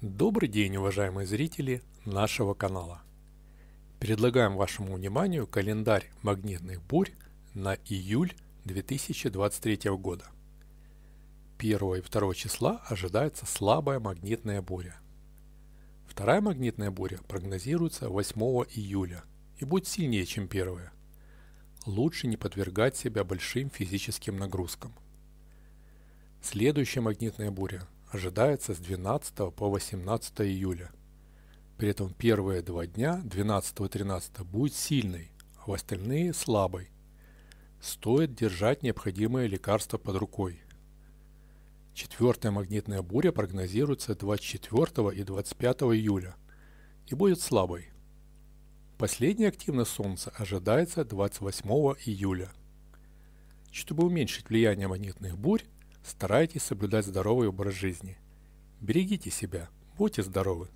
Добрый день, уважаемые зрители нашего канала. Предлагаем вашему вниманию календарь магнитных бурь на июль 2023 года. 1 и 2 числа ожидается слабая магнитная буря. Вторая магнитная буря прогнозируется 8 июля и будет сильнее, чем первая. Лучше не подвергать себя большим физическим нагрузкам. Следующая магнитная буря ожидается с 12 по 18 июля. При этом первые два дня, 12 и 13, будет сильной, а в остальные – слабой. Стоит держать необходимое лекарство под рукой. Четвертая магнитная буря прогнозируется 24 и 25 июля и будет слабой. Последняя активность Солнца ожидается 28 июля. Чтобы уменьшить влияние магнитных бурь, Старайтесь соблюдать здоровый образ жизни. Берегите себя, будьте здоровы!